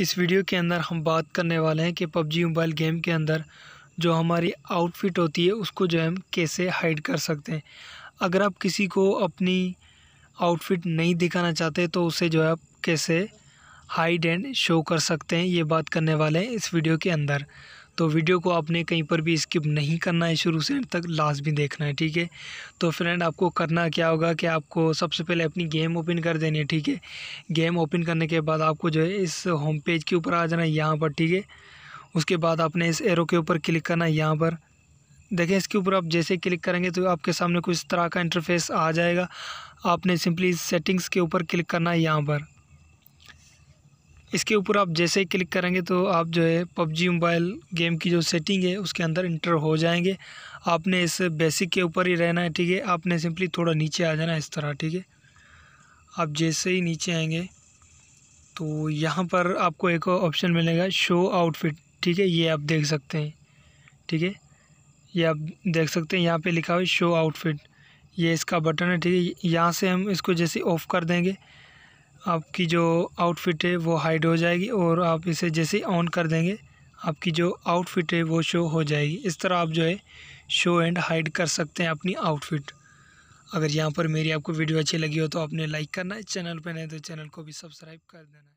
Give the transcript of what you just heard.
इस वीडियो के अंदर हम बात करने वाले हैं कि पबजी मोबाइल गेम के अंदर जो हमारी आउटफिट होती है उसको जो हम कैसे हाइड कर सकते हैं अगर आप किसी को अपनी आउटफिट नहीं दिखाना चाहते तो उसे जो है आप कैसे हाइड एंड शो कर सकते हैं ये बात करने वाले हैं इस वीडियो के अंदर तो वीडियो को आपने कहीं पर भी स्किप नहीं करना है शुरू से एंड तक लास्ट भी देखना है ठीक है तो फ्रेंड आपको करना क्या होगा कि आपको सबसे पहले अपनी गेम ओपन कर देनी है ठीक है गेम ओपन करने के बाद आपको जो है इस होम पेज के ऊपर आ जाना है यहाँ पर ठीक है उसके बाद आपने इस एरो के ऊपर क्लिक करना है यहाँ पर देखें इसके ऊपर आप जैसे क्लिक करेंगे तो आपके सामने कुछ तरह का इंटरफेस आ जाएगा आपने सिंपली सेटिंग्स के ऊपर क्लिक करना है यहाँ पर इसके ऊपर आप जैसे ही क्लिक करेंगे तो आप जो है पबजी मोबाइल गेम की जो सेटिंग है उसके अंदर इंटर हो जाएंगे आपने इस बेसिक के ऊपर ही रहना है ठीक है आपने सिंपली थोड़ा नीचे आ जाना इस तरह ठीक है आप जैसे ही नीचे आएंगे तो यहाँ पर आपको एक ऑप्शन मिलेगा शो आउटफिट ठीक है ये आप देख सकते हैं ठीक है ये आप देख सकते हैं यहाँ पर लिखा हुआ है शो आउटफिट ये इसका बटन है ठीक है यहाँ से हम इसको जैसे ऑफ़ कर देंगे आपकी जो आउटफिट है वो हाइड हो जाएगी और आप इसे जैसे ऑन कर देंगे आपकी जो आउटफिट है वो शो हो जाएगी इस तरह आप जो है शो एंड हाइड कर सकते हैं अपनी आउटफिट अगर यहाँ पर मेरी आपको वीडियो अच्छी लगी हो तो आपने लाइक करना है चैनल पर नहीं तो चैनल को भी सब्सक्राइब कर देना